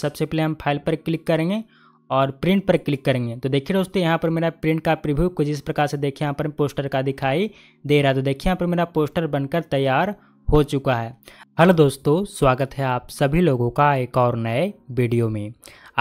सबसे पहले हम फाइल पर क्लिक करेंगे और प्रिंट पर क्लिक करेंगे तो देखिए दोस्तों यहाँ पर मेरा प्रिंट का प्रिव्यू कुछ इस प्रकार से देखिए यहाँ पर पोस्टर का दिखाई दे रहा है तो देखिए यहाँ पर मेरा पोस्टर बनकर तैयार हो चुका है हेलो दोस्तों स्वागत है आप सभी लोगों का एक और नए वीडियो में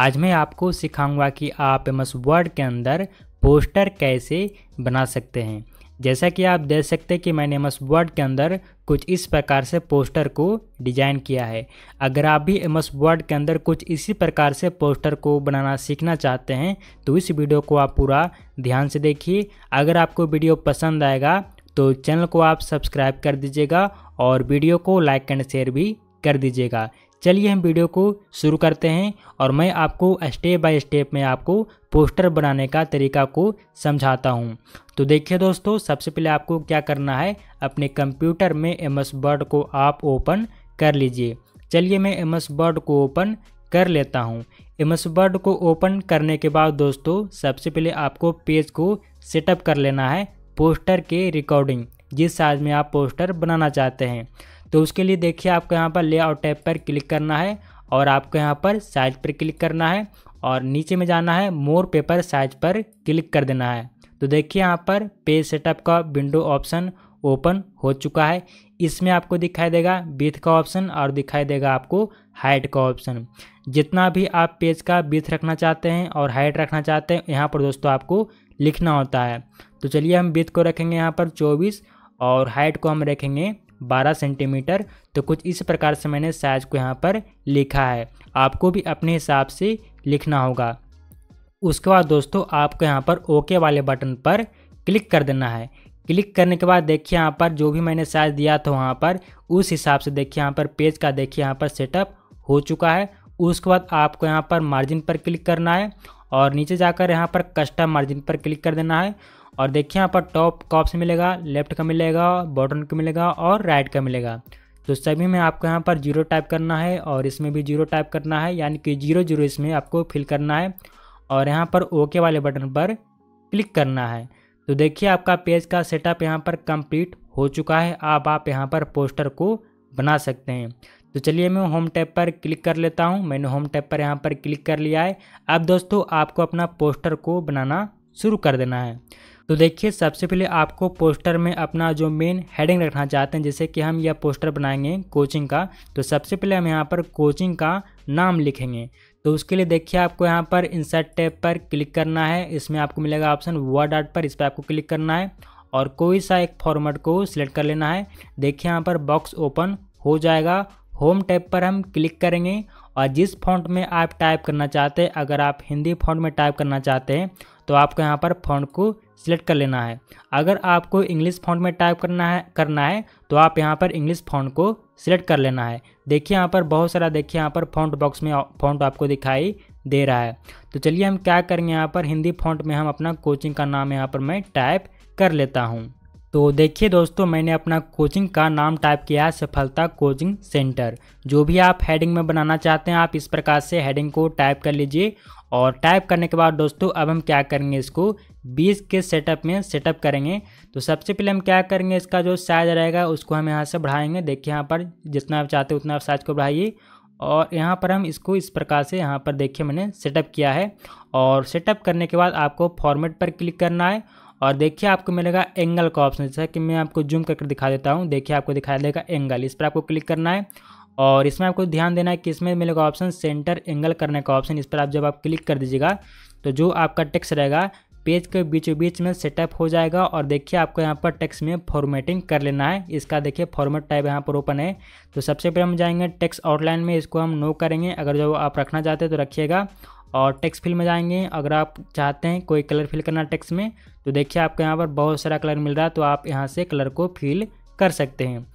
आज मैं आपको सिखाऊंगा कि आप एम वर्ड के अंदर पोस्टर कैसे बना सकते हैं जैसा कि आप देख सकते हैं कि मैंने एमएस वर्ड के अंदर कुछ इस प्रकार से पोस्टर को डिजाइन किया है अगर आप भी एमएस वर्ड के अंदर कुछ इसी प्रकार से पोस्टर को बनाना सीखना चाहते हैं तो इस वीडियो को आप पूरा ध्यान से देखिए अगर आपको वीडियो पसंद आएगा तो चैनल को आप सब्सक्राइब कर दीजिएगा और वीडियो को लाइक एंड शेयर भी कर दीजिएगा चलिए हम वीडियो को शुरू करते हैं और मैं आपको स्टेप बाय स्टेप में आपको पोस्टर बनाने का तरीका को समझाता हूँ तो देखिए दोस्तों सबसे पहले आपको क्या करना है अपने कंप्यूटर में एम एस वर्ड को आप ओपन कर लीजिए चलिए मैं एम एस वर्ड को ओपन कर लेता हूँ एम एस वर्ड को ओपन करने के बाद दोस्तों सबसे पहले आपको पेज को सेटअप कर लेना है पोस्टर के रिकॉर्डिंग जिस साइज में आप पोस्टर बनाना चाहते हैं तो उसके लिए देखिए आपको यहाँ पर लेआउट टैब पर क्लिक करना है और आपको यहाँ पर साइज पर क्लिक करना है और नीचे में जाना है मोर पेपर साइज पर क्लिक कर देना है तो देखिए यहाँ पर पेज सेटअप का विंडो ऑप्शन ओपन हो चुका है इसमें आपको दिखाई देगा बीथ का ऑप्शन और दिखाई देगा आपको हाइट का ऑप्शन जितना भी आप पेज का बीथ रखना चाहते हैं और हाइट रखना चाहते हैं यहाँ पर दोस्तों आपको लिखना होता है तो चलिए हम बीथ को रखेंगे यहाँ पर चौबीस और हाइट को हम रखेंगे 12 सेंटीमीटर तो कुछ इस प्रकार से मैंने साइज़ को यहाँ पर लिखा है आपको भी अपने हिसाब से लिखना होगा उसके बाद दोस्तों आपको यहाँ पर ओके वाले बटन पर क्लिक कर देना है क्लिक करने के बाद देखिए यहाँ पर जो भी मैंने साइज़ दिया था वहाँ पर उस हिसाब से देखिए यहाँ पर पेज का देखिए यहाँ पर सेटअप हो चुका है उसके बाद आपको यहाँ पर मार्जिन पर क्लिक करना है और नीचे जाकर यहाँ पर कस्टम मार्जिन पर क्लिक कर देना है और देखिए यहाँ पर टॉप कॉप्स मिलेगा लेफ्ट का मिलेगा बॉटम का मिलेगा और राइट का मिलेगा तो सभी में आपको यहाँ पर जीरो टाइप करना है और इसमें भी जीरो टाइप करना है यानी कि जीरो जीरो इसमें आपको फिल करना है और यहाँ पर ओके वाले बटन पर क्लिक करना है तो देखिए आपका पेज का सेटअप यहाँ पर कंप्लीट हो चुका है आप आप यहाँ पर पोस्टर को बना सकते हैं तो चलिए मैं होम टैप पर क्लिक कर लेता हूँ मैंने होम टैप पर यहाँ पर क्लिक कर लिया है अब दोस्तों आपको अपना पोस्टर को बनाना शुरू कर देना है तो देखिए सबसे पहले आपको पोस्टर में अपना जो मेन हेडिंग रखना चाहते हैं जैसे कि हम यह पोस्टर बनाएंगे कोचिंग का तो सबसे पहले हम यहाँ पर कोचिंग का नाम लिखेंगे तो उसके लिए देखिए आपको यहाँ पर इंसर्ट टैब पर क्लिक करना है इसमें आपको मिलेगा ऑप्शन वर्ड आर्ट पर इस पर आपको क्लिक करना है और कोई सा एक फॉर्मेट को सिलेक्ट कर लेना है देखिए यहाँ पर बॉक्स ओपन हो जाएगा होम टैब पर हम क्लिक करेंगे और जिस फॉन्ट में आप टाइप करना चाहते हैं अगर आप हिंदी फॉन्ट में टाइप करना चाहते हैं तो आपको यहाँ पर फॉन्ट को सिलेक्ट कर लेना है अगर आपको इंग्लिश फॉन्ट में टाइप करना है करना है तो आप यहाँ पर इंग्लिश फॉन्ट को सिलेक्ट कर लेना है देखिए यहाँ पर बहुत सारा देखिए यहाँ पर फॉन्ट बॉक्स में फॉन्ट आपको दिखाई दे रहा है तो चलिए हम क्या करेंगे यहाँ पर हिंदी फॉन्ट में हम अपना कोचिंग का नाम यहाँ पर मैं टाइप कर लेता हूँ तो देखिए दोस्तों मैंने अपना कोचिंग का नाम टाइप किया है सफलता कोचिंग सेंटर जो भी आप हेडिंग में बनाना चाहते हैं आप इस प्रकार से हेडिंग को टाइप कर लीजिए और टाइप करने के बाद दोस्तों अब हम क्या करेंगे इसको बीस के सेटअप में सेटअप करेंगे तो सबसे पहले हम क्या करेंगे इसका जो साइज रहेगा उसको हम यहाँ से बढ़ाएंगे देखिए यहाँ पर जितना आप चाहते हो उतना आप साइज को बढ़ाइए और यहाँ पर हम इसको इस प्रकार से यहाँ पर देखिए मैंने सेटअप किया है और सेटअप करने के बाद आपको फॉर्मेट पर क्लिक करना है और देखिए आपको मिलेगा एंगल का ऑप्शन जैसा कि मैं आपको जूम करके दिखा देता हूँ देखिए आपको दिखाई देगा एंगल इस पर आपको क्लिक करना है और इसमें आपको ध्यान देना है कि इसमें मिलेगा ऑप्शन सेंटर एंगल करने का ऑप्शन इस पर आप जब आप क्लिक कर दीजिएगा तो जो आपका टेक्स्ट रहेगा पेज के बीचों बीच में सेटअप हो जाएगा और देखिए आपको यहाँ पर टेक्स्ट में फॉर्मेटिंग कर लेना है इसका देखिए फॉर्मेट टाइप यहाँ पर ओपन है तो सबसे पहले हम जाएंगे टेक्स्ट आउटलाइन में इसको हम नो करेंगे अगर जो आप रखना चाहते हैं तो रखिएगा और टेक्स फिल में जाएंगे अगर आप चाहते हैं कोई कलर फिल करना टेक्स में तो देखिए आपको यहाँ पर बहुत सारा कलर मिल रहा है तो आप यहाँ से कलर को फिल कर सकते हैं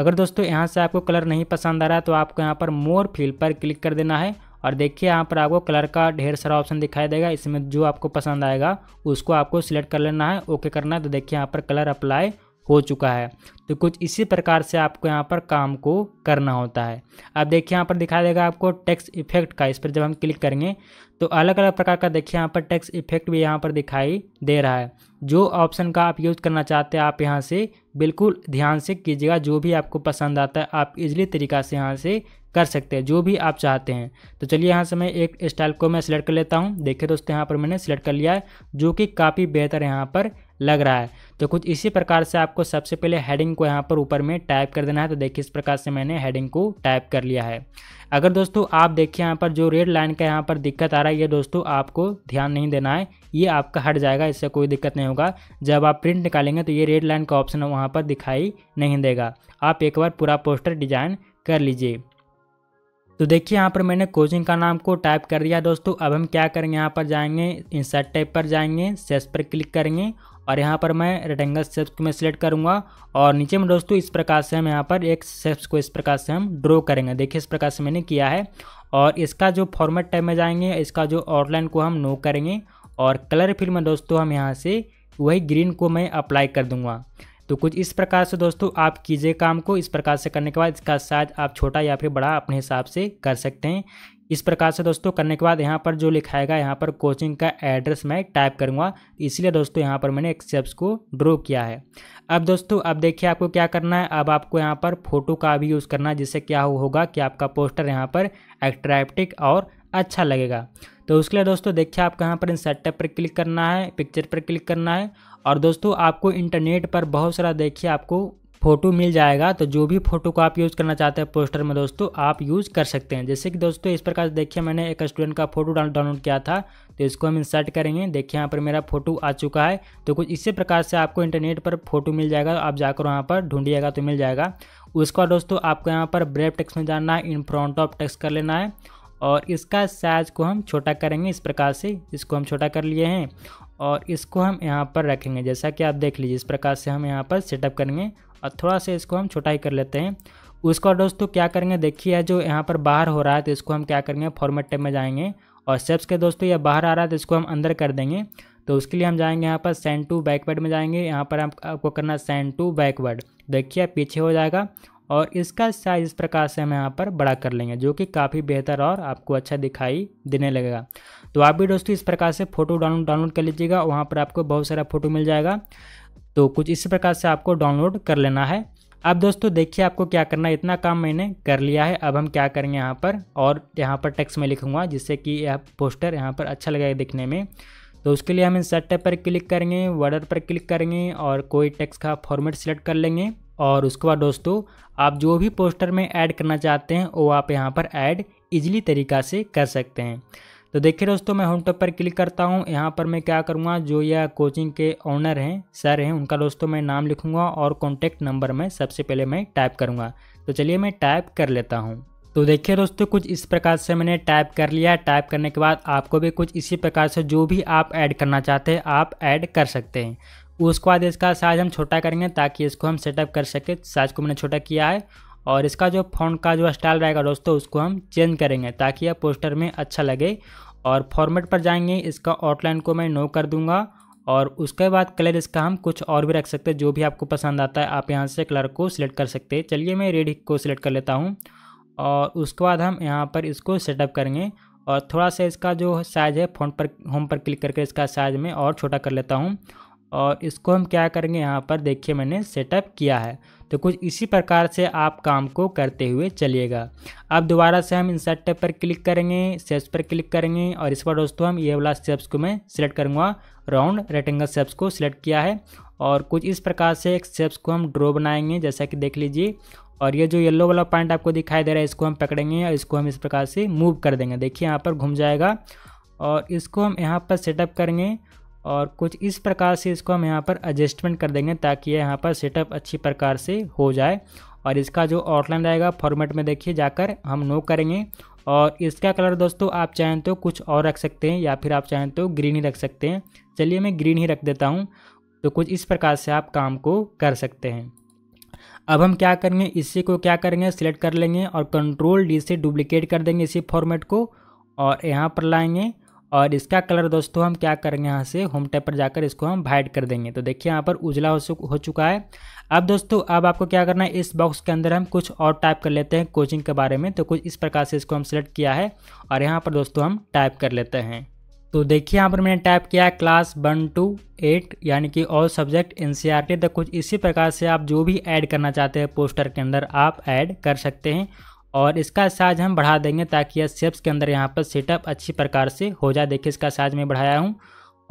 अगर दोस्तों यहाँ से आपको कलर नहीं पसंद आ रहा तो आपको यहाँ पर मोर फिल पर क्लिक कर देना है और देखिए यहाँ पर आपको कलर का ढेर सारा ऑप्शन दिखाई देगा इसमें जो आपको पसंद आएगा उसको आपको सिलेक्ट कर लेना है ओके करना है तो देखिए यहाँ पर कलर अप्लाई हो चुका है तो कुछ इसी प्रकार से आपको यहाँ पर काम को करना होता है अब देखिए यहाँ पर दिखा देगा आपको टैक्स इफेक्ट का इस पर जब हम क्लिक करेंगे तो अलग अलग प्रकार का देखिए यहाँ पर टैक्स इफेक्ट भी यहाँ पर दिखाई दे रहा है जो ऑप्शन का आप यूज़ करना चाहते हैं आप यहाँ से बिल्कुल ध्यान से कीजिएगा जो भी आपको पसंद आता है आप इजली तरीका से यहाँ से कर सकते हैं जो भी आप चाहते हैं तो चलिए यहाँ से मैं एक स्टाइल को मैं सिलेक्ट कर लेता हूँ देखिए दोस्तों यहाँ पर मैंने सिलेक्ट कर लिया है जो कि काफ़ी बेहतर यहाँ पर लग रहा है तो कुछ इसी प्रकार से आपको सबसे पहले हेडिंग को यहाँ पर ऊपर में टाइप कर देना है तो देखिए इस प्रकार से मैंने हेडिंग को टाइप कर लिया है अगर दोस्तों आप देखिए यहाँ पर जो रेड लाइन का यहाँ पर दिक्कत आ रहा है ये दोस्तों आपको ध्यान नहीं देना है ये आपका हट जाएगा इससे कोई दिक्कत नहीं होगा जब आप प्रिंट निकालेंगे तो ये रेड लाइन का ऑप्शन वहाँ पर दिखाई नहीं देगा आप एक बार पूरा पोस्टर डिजाइन कर लीजिए तो देखिए यहाँ पर मैंने कोचिंग का नाम को टाइप कर दिया दोस्तों अब हम क्या करेंगे यहाँ पर जाएंगे इंसर्ट टाइप पर जाएंगे सेस पर क्लिक करेंगे और यहाँ पर मैं रेटेंगल सेप्स को मैं सिलेक्ट करूँगा और नीचे में दोस्तों इस प्रकार से हम यहाँ पर एक सेप्स को इस प्रकार से हम ड्रॉ करेंगे देखिए इस प्रकार से मैंने किया है और इसका जो फॉर्मेट टाइप में जाएंगे इसका जो आउटलाइन को हम नो करेंगे और कलर फिर में दोस्तों हम यहाँ से वही ग्रीन को मैं अप्लाई कर दूँगा तो कुछ इस प्रकार से दोस्तों आप कीजिए काम को इस प्रकार से करने के बाद इसका साइज आप छोटा या फिर बड़ा अपने हिसाब से कर सकते हैं इस प्रकार से दोस्तों करने के बाद यहाँ पर जो लिखाएगा यहाँ पर कोचिंग का एड्रेस मैं टाइप करूँगा इसलिए दोस्तों यहाँ पर मैंने एक्सेप्ट को ड्रॉ किया है अब दोस्तों अब देखिए आपको क्या करना है अब आपको यहाँ पर फोटो का भी यूज़ करना है जिससे क्या होगा कि आपका पोस्टर यहाँ पर एट्रैप्टिक और अच्छा लगेगा तो उसके लिए दोस्तों देखिए आपको यहाँ पर इन सेटअप पर क्लिक करना है पिक्चर पर क्लिक करना है और दोस्तों आपको इंटरनेट पर बहुत सारा देखिए आपको फ़ोटो मिल जाएगा तो जो भी फ़ोटो को आप यूज़ करना चाहते हैं पोस्टर में दोस्तों आप यूज़ कर सकते हैं जैसे कि दोस्तों इस प्रकार से देखिए मैंने एक स्टूडेंट का फ़ोटो डाउनलोड किया था तो इसको हम इंसर्ट करेंगे देखिए यहाँ पर मेरा फ़ोटो आ चुका है तो कुछ इसी प्रकार से आपको इंटरनेट पर फ़ोटो मिल जाएगा तो आप जाकर वहाँ पर ढूंढिएगा तो मिल जाएगा उसके बाद दोस्तों आपको यहाँ पर ब्रेव टेक्स में जाना है इन फ्रंट ऑफ टेक्स कर लेना है और इसका साइज को हम छोटा करेंगे इस प्रकार से इसको हम छोटा कर लिए हैं और इसको हम यहाँ पर रखेंगे जैसा कि आप देख लीजिए इस प्रकार से हम यहाँ पर सेटअप करेंगे और थोड़ा सा इसको हम छोटा ही कर लेते हैं उसका दोस्तों क्या करेंगे देखिए जो यहाँ पर बाहर हो रहा है तो इसको हम क्या करेंगे फॉर्मेट टेप में जाएंगे और सेप्स के दोस्तों यह बाहर आ रहा है तो इसको हम अंदर कर देंगे तो उसके लिए हम जाएंगे यहाँ पर सेंड टू बैकवर्ड में जाएंगे यहाँ पर आप, आपको करना सेंड टू बैकवर्ड देखिए पीछे हो जाएगा और इसका साइज़ इस प्रकार से हम यहाँ पर बड़ा कर लेंगे जो कि काफ़ी बेहतर और आपको अच्छा दिखाई देने लगेगा तो आप भी दोस्तों इस प्रकार से फ़ोटो डाउनलोड डाउनलोड कर लीजिएगा वहाँ पर आपको बहुत सारा फ़ोटो मिल जाएगा तो कुछ इसी प्रकार से आपको डाउनलोड कर लेना है अब दोस्तों देखिए आपको क्या करना है इतना काम मैंने कर लिया है अब हम क्या करेंगे यहाँ पर और यहाँ पर टेक्स्ट में लिखूँगा जिससे कि यह पोस्टर यहाँ पर अच्छा लगेगा दिखने में तो उसके लिए हम इन इंसर्ट पर क्लिक करेंगे वर्डर पर क्लिक करेंगे और कोई टेक्स्ट का फॉर्मेट सिलेक्ट कर लेंगे और उसके बाद दोस्तों आप जो भी पोस्टर में ऐड करना चाहते हैं वो आप यहाँ पर ऐड इजीली तरीका से कर सकते हैं तो देखिए दोस्तों मैं होम टॉप पर क्लिक करता हूँ यहाँ पर मैं क्या करूँगा जो यह कोचिंग के ऑनर हैं सर हैं उनका दोस्तों मैं नाम लिखूँगा और कॉन्टैक्ट नंबर में सबसे पहले मैं टाइप करूँगा तो चलिए मैं टाइप कर लेता हूँ तो देखिए दोस्तों कुछ इस प्रकार से मैंने टाइप कर लिया टाइप करने के बाद आपको भी कुछ इसी प्रकार से जो भी आप ऐड करना चाहते हैं आप ऐड कर सकते हैं उसके बाद इसका साइज़ हम छोटा करेंगे ताकि इसको हम सेटअप कर सके साइज़ को मैंने छोटा किया है और इसका जो फोन का जो स्टाइल रहेगा दोस्तों उसको हम चेंज करेंगे ताकि यह पोस्टर में अच्छा लगे और फॉर्मेट पर जाएंगे इसका आउटलाइन को मैं नो कर दूंगा और उसके बाद कलर इसका हम कुछ और भी रख सकते हैं जो भी आपको पसंद आता है आप यहाँ से कलर को सिलेक्ट कर सकते हैं चलिए मैं रेड को सिलेक्ट कर लेता हूँ और उसके बाद हम यहाँ पर इसको सेटअप करेंगे और थोड़ा सा इसका जो साइज़ है फोन पर होम पर क्लिक करके इसका साइज़ में और छोटा कर लेता हूँ और इसको हम क्या करेंगे यहाँ पर देखिए मैंने सेटअप किया है तो कुछ इसी प्रकार से आप काम को करते हुए चलिएगा अब दोबारा से हम इंसर्ट टैब पर क्लिक करेंगे सेप्स पर क्लिक करेंगे और इस बार दोस्तों हम ये वाला सेप्स को मैं सिलेक्ट करूँगा राउंड रेक्टेंगल सेप्स को सिलेक्ट किया है और कुछ इस प्रकार से एक सेप्स को हम ड्रॉ बनाएंगे जैसा कि देख लीजिए और ये जो येलो वाला पॉइंट आपको दिखाई दे रहा है इसको हम पकड़ेंगे और इसको हम इस प्रकार से मूव कर देंगे देखिए यहाँ पर घूम जाएगा और इसको हम यहाँ पर सेटअप करेंगे और कुछ इस प्रकार से इसको हम यहाँ पर एडजस्टमेंट कर देंगे ताकि यहाँ पर सेटअप अच्छी प्रकार से हो जाए और इसका जो आउटलाइन रहेगा फॉर्मेट में देखिए जाकर हम नो करेंगे और इसका कलर दोस्तों आप चाहें तो कुछ और रख सकते हैं या फिर आप चाहें तो ग्रीन ही रख सकते हैं चलिए मैं ग्रीन ही रख देता हूँ तो कुछ इस प्रकार से आप काम को कर सकते हैं अब हम क्या करेंगे इसी को क्या करेंगे सिलेक्ट कर लेंगे और कंट्रोल डी से डुप्लीकेट कर देंगे इसी फॉर्मेट को और यहाँ पर लाएंगे और इसका कलर दोस्तों हम क्या करेंगे यहाँ से होम टैप पर जाकर इसको हम वाइट कर देंगे तो देखिए यहाँ पर उजला हो, हो चुका है अब दोस्तों अब आपको क्या करना है इस बॉक्स के अंदर हम कुछ और टाइप कर लेते हैं कोचिंग के बारे में तो कुछ इस प्रकार से इसको हम सेलेक्ट किया है और यहाँ पर दोस्तों हम टाइप कर लेते हैं तो देखिए यहाँ पर मैंने टाइप किया है क्लास वन टू एट यानी कि ऑल सब्जेक्ट एन तो कुछ इसी प्रकार से आप जो भी ऐड करना चाहते हैं पोस्टर के अंदर आप ऐड कर सकते हैं और इसका साइज हम बढ़ा देंगे ताकि यह सेप्स के अंदर यहाँ पर सेटअप अच्छी प्रकार से हो जाए देखिए इसका साइज मैं बढ़ाया हूँ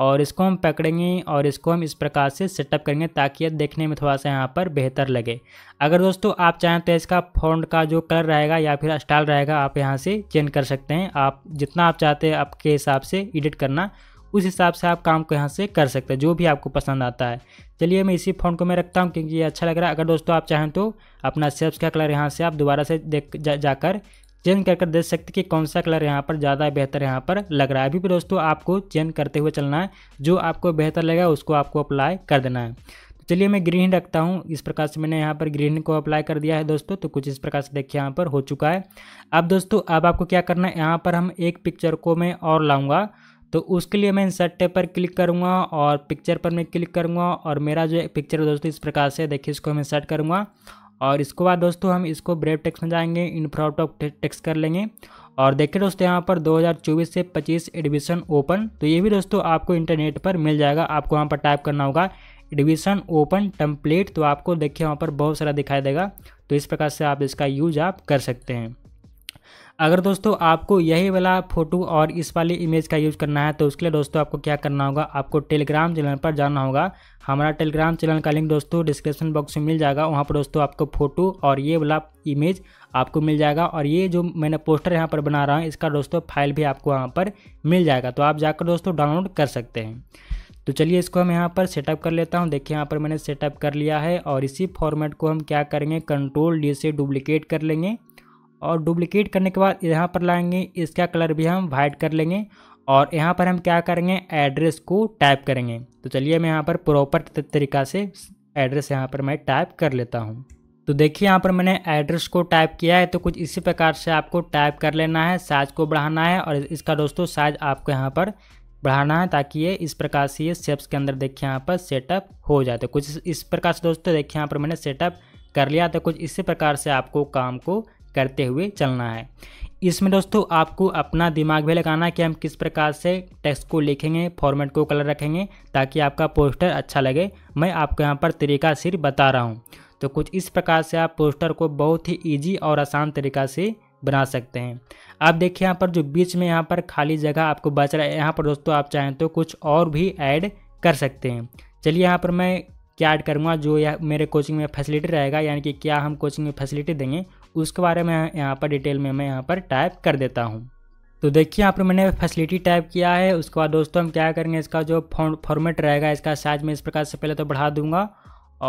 और इसको हम पकड़ेंगे और इसको हम इस प्रकार से सेटअप करेंगे ताकि यह देखने में थोड़ा सा यहाँ पर बेहतर लगे अगर दोस्तों आप चाहें तो इसका फोन का जो कलर रहेगा या फिर स्टाइल रहेगा आप यहाँ से चेंज कर सकते हैं आप जितना आप चाहते हैं आपके हिसाब से एडिट करना उस हिसाब से आप काम को यहाँ से कर सकते हैं जो भी आपको पसंद आता है चलिए मैं इसी फोन को मैं रखता हूँ क्योंकि ये अच्छा लग रहा है अगर दोस्तों आप चाहें तो अपना सेब्स का कलर यहाँ से आप दोबारा से देख जा, जाकर चेंज कर कर देख सकते कि कौन सा कलर यहाँ पर ज़्यादा बेहतर यहाँ पर लग रहा है अभी भी दोस्तों आपको चेंज करते हुए चलना है जो आपको बेहतर लगेगा उसको आपको अप्लाई कर देना है तो चलिए मैं ग्रीन रखता हूँ इस प्रकार से मैंने यहाँ पर ग्रीन को अप्लाई कर दिया है दोस्तों तो कुछ इस प्रकार से देखिए यहाँ पर हो चुका है अब दोस्तों अब आपको क्या करना है यहाँ पर हम एक पिक्चर को मैं और लाऊँगा तो उसके लिए मैं इंसर्ट टेप पर क्लिक करूँगा और पिक्चर पर मैं क्लिक करूँगा और मेरा जो पिक्चर दोस्तों इस प्रकार से देखिए इसको मैं इंसर्ट करूँगा और इसके बाद दोस्तों हम इसको ब्रेव टेक्स में जाएंगे इनफ्राउट ऑफ टेक्स कर लेंगे और देखिए दोस्तों यहाँ पर 2024 से 25 एडमिशन ओपन तो ये भी दोस्तों आपको इंटरनेट पर मिल जाएगा आपको वहाँ पर टाइप करना होगा एडमिशन ओपन टम्पलेट तो आपको देखिए वहाँ पर बहुत सारा दिखाई देगा तो इस प्रकार से आप इसका यूज आप कर सकते हैं अगर दोस्तों आपको यही वाला फोटो और इस वाली इमेज का यूज़ करना है तो उसके लिए दोस्तों आपको क्या करना होगा आपको टेलीग्राम चैनल पर जाना होगा हमारा टेलीग्राम चैनल का लिंक दोस्तों डिस्क्रिप्शन बॉक्स में मिल जाएगा वहाँ पर दोस्तों आपको फोटो और ये वाला इमेज आपको मिल जाएगा और ये जो मैंने पोस्टर यहाँ पर बना रहा हूँ इसका दोस्तों फाइल भी आपको वहाँ पर मिल जाएगा तो आप जाकर दोस्तों डाउनलोड कर सकते हैं तो चलिए इसको हम यहाँ पर सेटअप कर लेता हूँ देखिए यहाँ पर मैंने सेटअप कर लिया है और इसी फॉर्मेट को हम क्या करेंगे कंट्रोल डी से डुप्लीकेट कर लेंगे और डुप्लिकेट करने के बाद यहाँ पर लाएंगे इसका कलर भी हम वाइट कर लेंगे और यहाँ पर हम क्या करेंगे एड्रेस को टाइप करेंगे तो चलिए मैं यहाँ पर प्रॉपर तरीका से एड्रेस यहाँ पर मैं टाइप कर लेता हूँ तो देखिए यहाँ पर मैंने एड्रेस को टाइप किया है तो कुछ इसी प्रकार से आपको टाइप कर लेना है साइज को बढ़ाना है और इसका दोस्तों साइज आपको यहाँ पर बढ़ाना है ताकि ये इस प्रकार से ये शेप्स के अंदर देखिए यहाँ पर सेटअप हो जाए तो कुछ इस प्रकार से दोस्तों देखिए यहाँ पर मैंने सेटअप कर लिया तो कुछ इसी प्रकार से आपको काम को करते हुए चलना है इसमें दोस्तों आपको अपना दिमाग भी लगाना है कि हम किस प्रकार से टेक्स्ट को लिखेंगे फॉर्मेट को कलर रखेंगे ताकि आपका पोस्टर अच्छा लगे मैं आपको यहाँ पर तरीका सिर बता रहा हूँ तो कुछ इस प्रकार से आप पोस्टर को बहुत ही ईजी और आसान तरीका से बना सकते हैं आप देखिए यहाँ पर जो बीच में यहाँ पर खाली जगह आपको बच रहा है यहाँ पर दोस्तों आप चाहें तो कुछ और भी ऐड कर सकते हैं चलिए यहाँ पर मैं क्या ऐड करूँगा जो या मेरे कोचिंग में फैसिलिटी रहेगा यानी कि क्या हम कोचिंग में फैसिलिटी देंगे उसके बारे में यहाँ पर डिटेल में मैं यहाँ पर टाइप कर देता हूँ तो देखिए यहाँ पर मैंने फैसिलिटी टाइप किया है उसके बाद दोस्तों हम क्या करेंगे इसका जो फॉर्मेट रहेगा इसका साइज में इस प्रकार से पहले तो बढ़ा दूंगा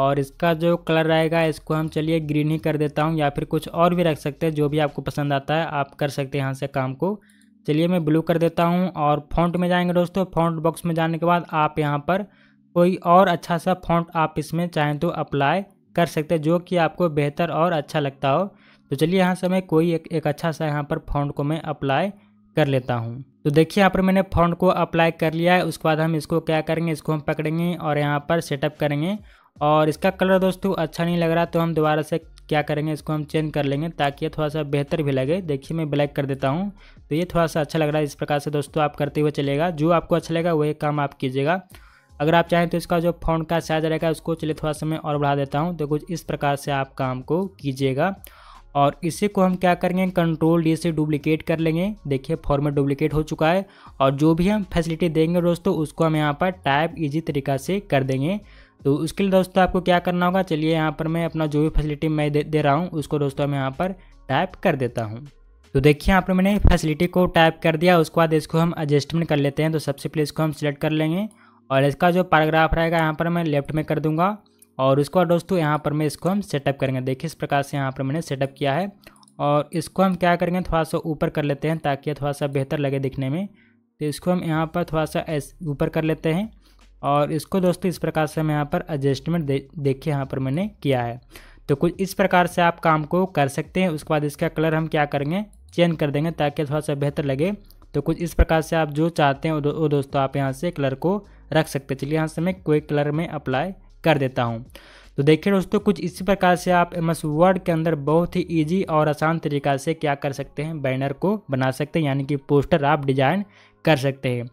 और इसका जो कलर रहेगा इसको हम चलिए ग्रीन ही कर देता हूँ या फिर कुछ और भी रख सकते हैं जो भी आपको पसंद आता है आप कर सकते हैं यहाँ से काम को चलिए मैं ब्लू कर देता हूँ और फॉन्ट में जाएंगे दोस्तों फॉन्ट बॉक्स में जाने के बाद आप यहाँ पर कोई और अच्छा सा फॉन्ट आप इसमें चाहें तो अप्लाई कर सकते हैं जो कि आपको बेहतर और अच्छा लगता हो तो चलिए यहाँ से मैं कोई एक, एक अच्छा सा यहाँ पर फॉन्ट को मैं अप्लाई कर लेता हूँ तो देखिए यहाँ पर मैंने फॉन्ट को अप्लाई कर लिया है उसके बाद हम इसको क्या करेंगे इसको हम पकड़ेंगे और यहाँ पर सेटअप करेंगे और इसका कलर दोस्तों अच्छा नहीं लग रहा तो हम दोबारा से क्या करेंगे इसको हम चेंज कर लेंगे ताकि ये थोड़ा सा बेहतर भी लगे देखिए मैं ब्लैक कर देता हूँ तो ये थोड़ा सा अच्छा लग रहा है इस प्रकार से दोस्तों आप करते हुए चलेगा जो आपको अच्छा लगेगा वही काम आप कीजिएगा अगर आप चाहें तो इसका जो फोन का साइज रहेगा उसको चलिए थोड़ा समय और बढ़ा देता हूँ तो कुछ इस प्रकार से आप काम को कीजिएगा और इसी को हम क्या करेंगे कंट्रोल डी से डुप्लीकेट कर लेंगे देखिए फॉर्मेट डुप्लीकेट हो चुका है और जो भी हम फैसिलिटी देंगे दोस्तों उसको हम यहाँ पर टाइप इजी तरीका से कर देंगे तो उसके लिए दोस्तों आपको क्या करना होगा चलिए यहाँ पर मैं अपना जो भी फैसिलिटी मैं दे, दे रहा हूँ उसको दोस्तों हम यहाँ पर टाइप कर देता हूँ तो देखिए यहाँ पर मैंने फैसिलिटी को टाइप कर दिया उसके बाद इसको हम एडजस्टमेंट कर लेते हैं तो सबसे पहले इसको हम सिलेक्ट कर लेंगे और इसका जो पैराग्राफ रहेगा यहाँ पर मैं लेफ्ट में कर दूंगा और उसके बाद दोस्तों यहाँ पर मैं इसको हम सेटअप करेंगे देखिए इस प्रकार से यहाँ पर मैंने सेटअप किया है और इसको हम क्या करेंगे थोड़ा सा ऊपर कर लेते हैं ताकि थोड़ा सा बेहतर लगे दिखने में तो इसको हम यहाँ पर थोड़ा सा ऊपर कर लेते हैं और इसको दोस्तों इस प्रकार से हम यहाँ पर एडजस्टमेंट दे देखिए यहाँ पर मैंने किया है तो कुछ इस प्रकार से आप काम को कर सकते हैं उसके बाद इसका कलर हम क्या करेंगे चेंज कर देंगे ताकि थोड़ा सा बेहतर लगे तो कुछ इस प्रकार से आप जो चाहते हैं वो दोस्तों आप यहाँ से कलर को रख सकते चलिए यहाँ से मैं क्विक कलर में अप्लाई कर देता हूँ तो देखिए दोस्तों कुछ इसी प्रकार से आप एम एस वर्ड के अंदर बहुत ही ईजी और आसान तरीका से क्या कर सकते हैं बैनर को बना सकते हैं यानी कि पोस्टर आप डिजाइन कर सकते हैं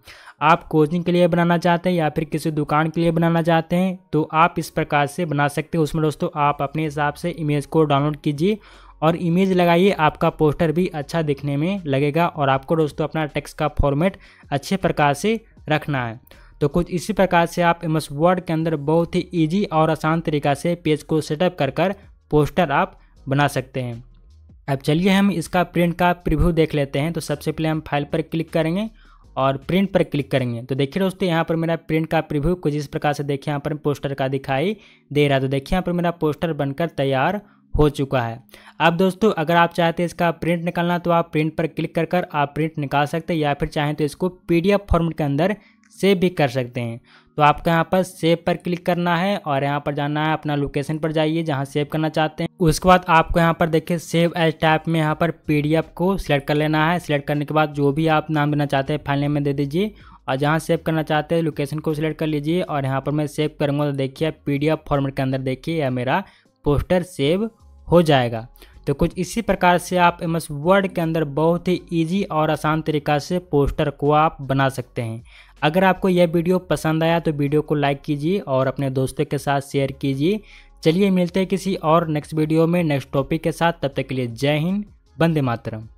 आप कोचिंग के लिए बनाना चाहते हैं या फिर किसी दुकान के लिए बनाना चाहते हैं तो आप इस प्रकार से बना सकते हैं उसमें दोस्तों आप अपने हिसाब से इमेज को डाउनलोड कीजिए और इमेज लगाइए आपका पोस्टर भी अच्छा दिखने में लगेगा और आपको दोस्तों अपना टेक्स्ट का फॉर्मेट अच्छे प्रकार से रखना है तो कुछ इसी प्रकार से आप एमएस वर्ड के अंदर बहुत ही ईजी और आसान तरीका से पेज को सेटअप कर कर पोस्टर आप बना सकते हैं अब चलिए हम इसका प्रिंट का प्रिव्यू देख लेते हैं तो सबसे पहले हम फाइल पर क्लिक करेंगे और प्रिंट पर क्लिक करेंगे तो देखिए दोस्तों यहाँ पर मेरा प्रिंट का प्रिव्यू कुछ इस प्रकार से देखिए यहाँ पर पोस्टर का दिखाई दे रहा है तो देखिए यहाँ पर मेरा पोस्टर बनकर तैयार हो चुका है अब दोस्तों अगर आप चाहते हैं इसका प्रिंट निकालना तो आप प्रिंट पर क्लिक कर कर आप प्रिंट निकाल सकते हैं या फिर चाहें तो इसको पीडीएफ फॉर्मेट के अंदर सेव भी कर सकते हैं तो आपको यहाँ पर सेव पर क्लिक करना है और यहाँ पर जाना है अपना लोकेशन पर जाइए जहाँ सेव करना चाहते हैं उसके बाद आपको यहाँ पर देखिए सेव एज टाइप में यहाँ पर पीडीएफ को सिलेक्ट कर लेना है सिलेक्ट करने के बाद जो भी आप नाम देना चाहते हैं फाइल नेम में दे दीजिए और जहाँ सेव करना चाहते हैं लोकेशन को सिलेक्ट कर लीजिए और यहाँ पर मैं सेव करूँगा तो देखिए पीडीएफ फॉर्मेट के अंदर देखिए यह मेरा पोस्टर सेव हो जाएगा तो कुछ इसी प्रकार से आप एम एस वर्ड के अंदर बहुत ही ईजी और आसान तरीका से पोस्टर को आप बना सकते हैं अगर आपको यह वीडियो पसंद आया तो वीडियो को लाइक कीजिए और अपने दोस्तों के साथ शेयर कीजिए चलिए मिलते हैं किसी और नेक्स्ट वीडियो में नेक्स्ट टॉपिक के साथ तब तक के लिए जय हिंद बंदे मातरम